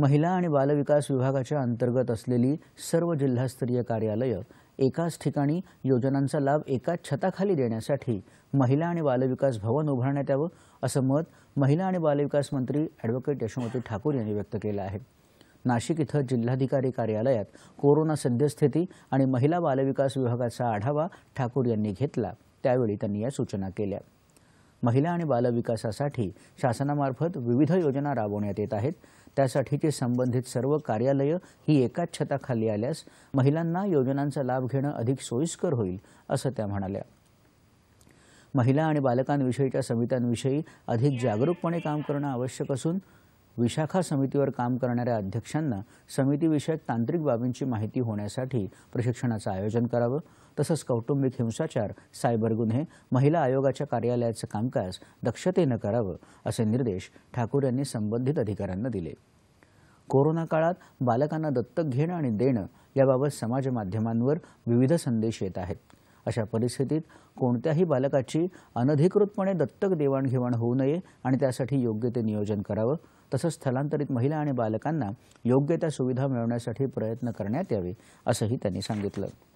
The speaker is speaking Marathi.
महिला आणि बालविकास विभागाच्या अंतर्गत असलेली सर्व जिल्हास्तरीय कार्यालयं एकाच ठिकाणी योजनांचा लाभ एकाच छताखाली देण्यासाठी महिला आणि बालविकास भवन उभारण्यात यावं असं मत महिला आणि बालविकास मंत्री ॲडव्होकेट यशोमती ठाकूर यांनी व्यक्त केलं आहे नाशिक इथं जिल्हाधिकारी कार्यालयात कोरोना सद्यस्थिती आणि महिला बालविकास विभागाचा आढावा ठाकूर यांनी घेतला त्यावेळी त्यांनी या सूचना केल्या महिला आणि बालविकासासाठी शासनामार्फत विविध योजना राबवण्यात येत आहेत त्यासाठीची संबंधित सर्व कार्यालयं ही एकाच छताखाली आल्यास महिलांना योजनांचा लाभ घेणं अधिक सोयीस्कर होईल असं त्या म्हणाल्या महिला आणि बालकांविषयीच्या समित्यांविषयी अधिक जागरूकपणे काम करणं आवश्यक असून विशाखा समितीवर काम करणाऱ्या अध्यक्षांना समितीविषयक तांत्रिक बाबींची माहिती होण्यासाठी प्रशिक्षणाचं आयोजन करावं तसंच कौटुंबिक हिंसाचार सायबर गुन्हे महिला आयोगाच्या कार्यालयाचं कामकाज दक्षतेनं करावं असे निर्देश ठाकूर यांनी संबंधित अधिकाऱ्यांना दिले कोरोना काळात बालकांना दत्तक घेणं आणि देणं याबाबत समाज माध्यमांवर विविध संदेश येत आहेत अशा परिस्थितीत कोणत्याही बालकाची अनधिकृतपणे दत्तक देवाणघेवाण होऊ नये आणि त्यासाठी योग्य ते नियोजन करावं तसंच स्थलांतरित महिला आणि बालकांना योग्य त्या सुविधा मिळवण्यासाठी प्रयत्न करण्यात यावे असंही त्यांनी सांगितलं